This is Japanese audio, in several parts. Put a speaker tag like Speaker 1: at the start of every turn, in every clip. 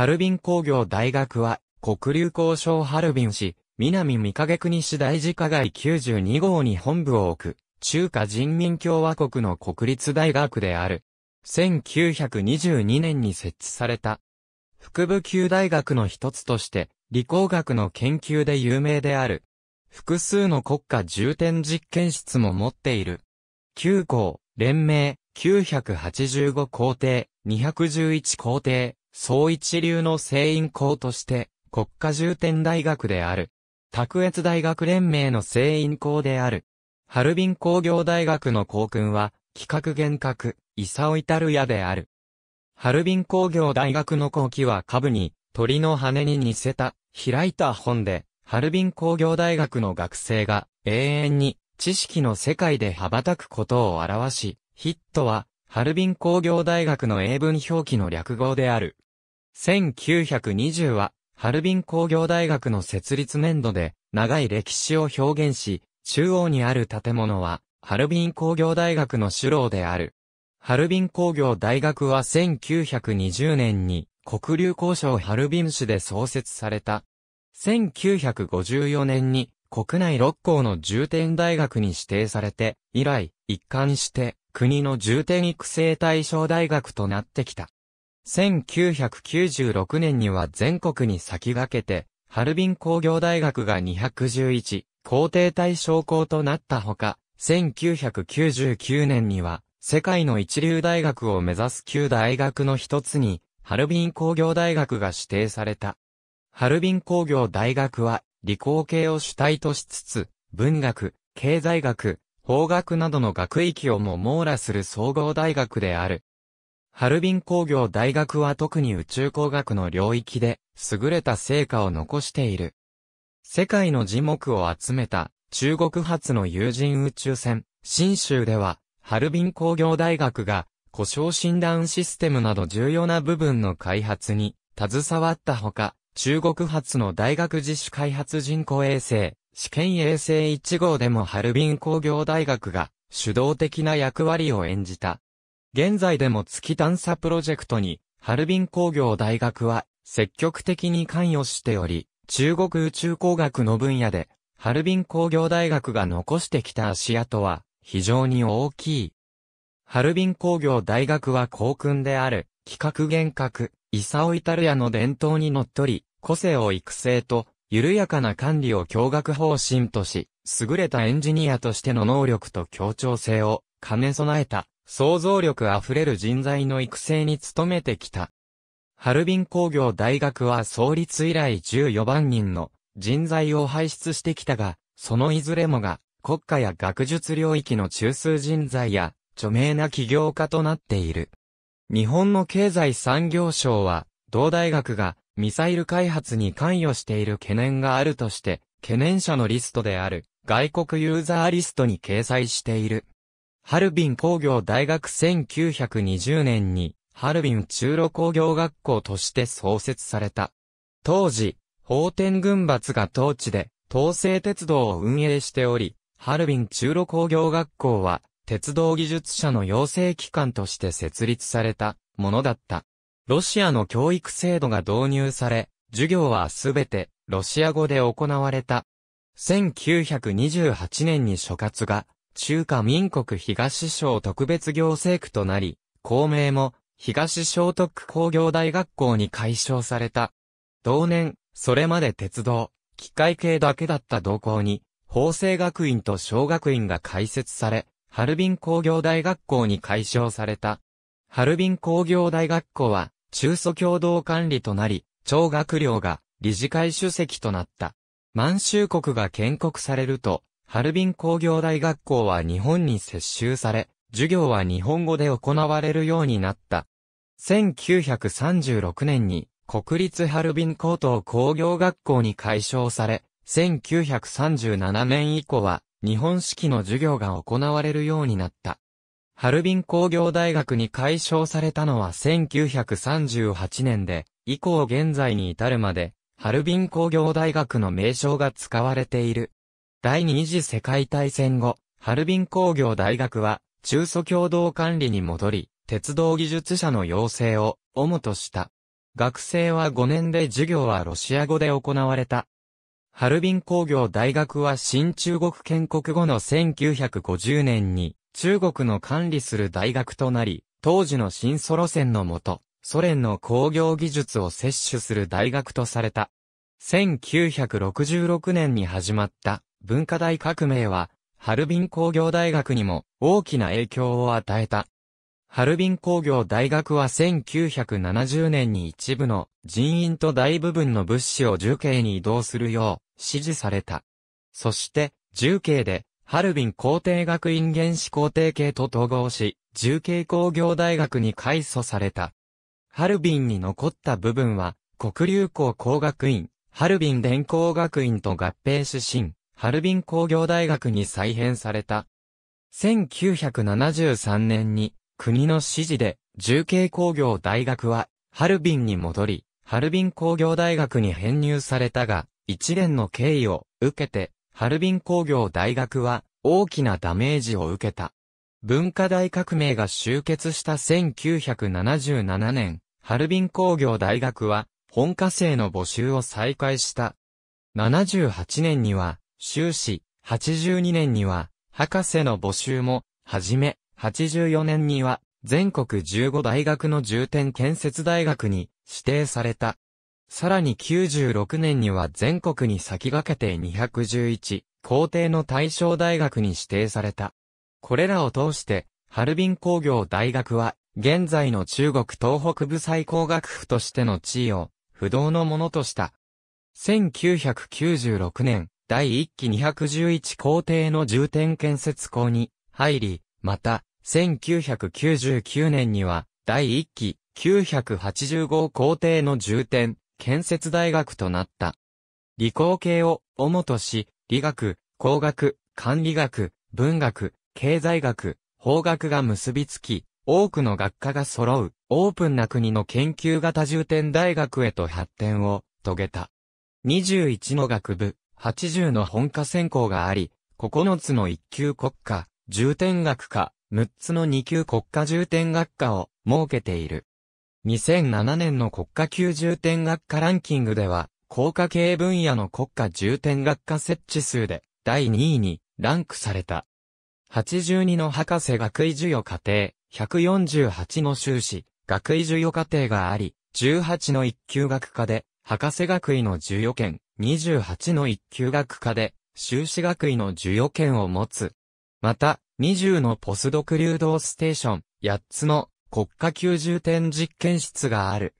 Speaker 1: ハルビン工業大学は、黒竜工商ハルビン市、南三影国市大寺家街92号に本部を置く、中華人民共和国の国立大学である。1922年に設置された。副部級大学の一つとして、理工学の研究で有名である。複数の国家重点実験室も持っている。9校、連盟、985校庭、211校庭、総一流の聖員校として、国家重点大学である。卓越大学連盟の聖員校である。ハルビン工業大学の校訓は、企画幻覚、イサオイタルヤである。ハルビン工業大学の後期は下部に、鳥の羽に似せた、開いた本で、ハルビン工業大学の学生が、永遠に、知識の世界で羽ばたくことを表し、ヒットは、ハルビン工業大学の英文表記の略語である。1920は、ハルビン工業大学の設立年度で、長い歴史を表現し、中央にある建物は、ハルビン工業大学の主楼である。ハルビン工業大学は1920年に、黒竜交渉ハルビン市で創設された。1954年に、国内6校の重点大学に指定されて、以来、一貫して、国の重点育成対象大学となってきた。1996年には全国に先駆けて、ハルビン工業大学が211、校帝対象校となったほか、1999年には、世界の一流大学を目指す旧大学の一つに、ハルビン工業大学が指定された。ハルビン工業大学は、理工系を主体としつつ、文学、経済学、法学などの学域をも網羅する総合大学である。ハルビン工業大学は特に宇宙工学の領域で優れた成果を残している。世界の樹木を集めた中国発の有人宇宙船、新州では、ハルビン工業大学が故障診断システムなど重要な部分の開発に携わったほか、中国発の大学自主開発人工衛星、試験衛星1号でもハルビン工業大学が主導的な役割を演じた。現在でも月探査プロジェクトに、ハルビン工業大学は積極的に関与しており、中国宇宙工学の分野で、ハルビン工業大学が残してきた足跡は非常に大きい。ハルビン工業大学は校訓である、企画幻覚、イサオイタルヤの伝統にのっとり、個性を育成と緩やかな管理を驚愕方針とし、優れたエンジニアとしての能力と協調性を兼ね備えた想像力あふれる人材の育成に努めてきた。ハルビン工業大学は創立以来14万人の人材を輩出してきたが、そのいずれもが国家や学術領域の中枢人材や著名な起業家となっている。日本の経済産業省は、同大学がミサイル開発に関与している懸念があるとして、懸念者のリストである外国ユーザーリストに掲載している。ハルビン工業大学1920年にハルビン中路工業学校として創設された。当時、法天軍閥が当地で統制鉄道を運営しており、ハルビン中路工業学校は鉄道技術者の養成機関として設立されたものだった。ロシアの教育制度が導入され、授業はすべてロシア語で行われた。1928年に所轄が中華民国東省特別行政区となり、校名も東省特区工業大学校に改称された。同年、それまで鉄道、機械系だけだった同校に、法政学院と小学院が開設され、ハルビン工業大学校に改称された。ハルビン工業大学校は、中祖共同管理となり、張学寮が理事会主席となった。満州国が建国されると、ハルビン工業大学校は日本に接収され、授業は日本語で行われるようになった。1936年に国立ハルビン高等工業学校に改称され、1937年以降は日本式の授業が行われるようになった。ハルビン工業大学に改称されたのは1938年で、以降現在に至るまで、ハルビン工業大学の名称が使われている。第二次世界大戦後、ハルビン工業大学は、中蘇共同管理に戻り、鉄道技術者の養成を、主とした。学生は5年で授業はロシア語で行われた。ハルビン工業大学は新中国建国後の1950年に中国の管理する大学となり、当時の新ソ路線のもと、ソ連の工業技術を摂取する大学とされた。1966年に始まった文化大革命は、ハルビン工業大学にも大きな影響を与えた。ハルビン工業大学は1970年に一部の人員と大部分の物資を重慶に移動するよう指示された。そして、重慶でハルビン皇帝学院原始皇帝系と統合し、重慶工業大学に改組された。ハルビンに残った部分は、国流校工学院、ハルビン電工学院と合併し新、ハルビン工業大学に再編された。1973年に、国の指示で、重慶工業大学は、ハルビンに戻り、ハルビン工業大学に編入されたが、一連の経緯を受けて、ハルビン工業大学は大きなダメージを受けた。文化大革命が終結した1977年、ハルビン工業大学は本科生の募集を再開した。78年には修士、82年には博士の募集も始め、84年には全国15大学の重点建設大学に指定された。さらに96年には全国に先駆けて211、皇帝の大正大学に指定された。これらを通して、ハルビン工業大学は、現在の中国東北部最高学府としての地位を、不動のものとした。1996年、第1期211皇帝の重点建設校に入り、また、1999年には、第1期985皇帝の重点建設大学となった。理工系を主とし、理学、工学、管理学、文学、経済学、法学が結びつき、多くの学科が揃う、オープンな国の研究型重点大学へと発展を遂げた。21の学部、80の本科専攻があり、9つの1級国家、重点学科、6つの2級国家重点学科を設けている。2007年の国家級重点学科ランキングでは、高科系分野の国家重点学科設置数で第2位にランクされた。82の博士学位授与課程、148の修士、学位授与課程があり、18の一級学科で、博士学位の授与権、28の一級学科で、修士学位の授与権を持つ。また、20のポスドク流動ステーション、8つの国家級重点実験室がある。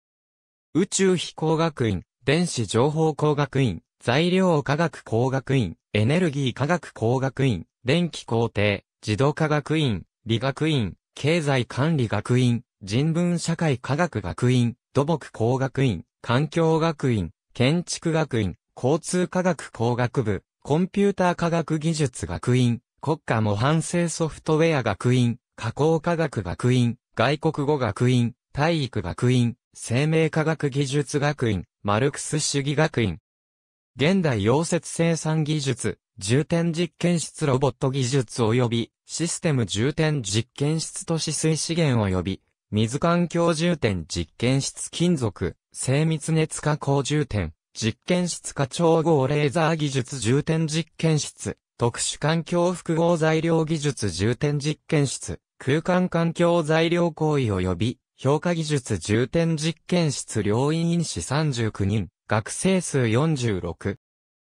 Speaker 1: 宇宙飛行学院、電子情報工学院、材料科学工学院、エネルギー科学工学院、電気工程、自動科学院、理学院、経済管理学院、人文社会科学学院、土木工学院、環境学院、建築学院、交通科学工学部、コンピューター科学技術学院、国家模範性ソフトウェア学院、加工科学学院、外国語学院、体育学院、生命科学技術学院、マルクス主義学院。現代溶接生産技術、重点実験室ロボット技術及び、システム重点実験室都市水資源及び、水環境重点実験室金属、精密熱加工重点、実験室化調合レーザー技術重点実験室、特殊環境複合材料技術重点実験室、空間環境材料行為及び、評価技術重点実験室院員士39人、学生数46。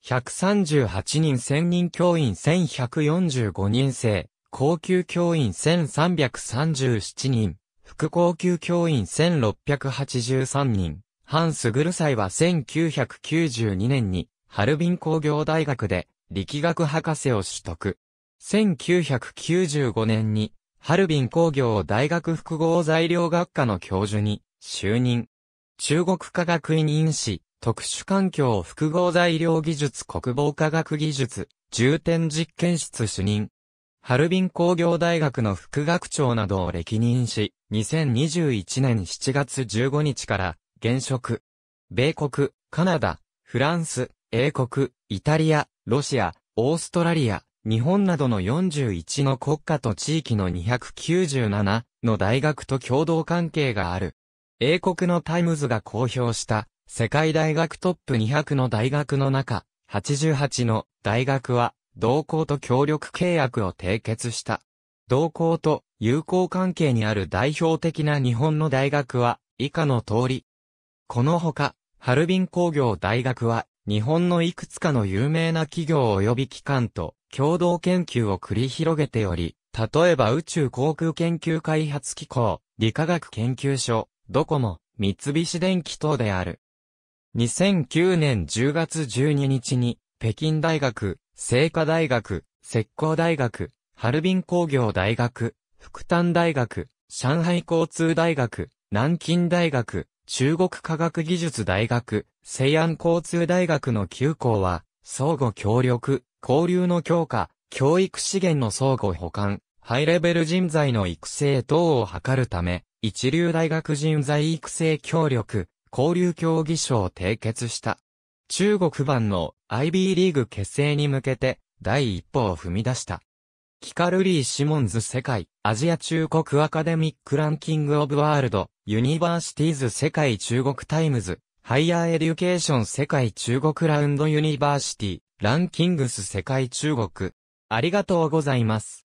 Speaker 1: 138人専任教員1145人生、高級教員1337人、副高級教員1683人、ハンスグルサイは1992年に、ハルビン工業大学で、力学博士を取得。1995年に、ハルビン工業大学複合材料学科の教授に就任。中国科学院院士、特殊環境複合材料技術国防科学技術、重点実験室主任。ハルビン工業大学の副学長などを歴任し、2021年7月15日から現職。米国、カナダ、フランス、英国、イタリア、ロシア、オーストラリア、日本などの41の国家と地域の297の大学と共同関係がある。英国のタイムズが公表した世界大学トップ200の大学の中、88の大学は同校と協力契約を締結した。同校と友好関係にある代表的な日本の大学は以下の通り。このほか、ハルビン工業大学は日本のいくつかの有名な企業及び機関と共同研究を繰り広げており、例えば宇宙航空研究開発機構、理化学研究所、ドコモ、三菱電機等である。2009年10月12日に、北京大学、聖華大学、石膏大学、ハルビン工業大学、福丹大学、上海交通大学、南京大学、中国科学技術大学、西安交通大学の9校は、相互協力、交流の強化、教育資源の相互補完、ハイレベル人材の育成等を図るため、一流大学人材育成協力、交流協議書を締結した。中国版の IB リーグ結成に向けて第一歩を踏み出した。キカルリー・シモンズ世界アジア中国アカデミックランキングオブワールドユニバーシティーズ世界中国タイムズハイヤーエデュケーション世界中国ラウンドユニバーシティランキングス世界中国。ありがとうございます。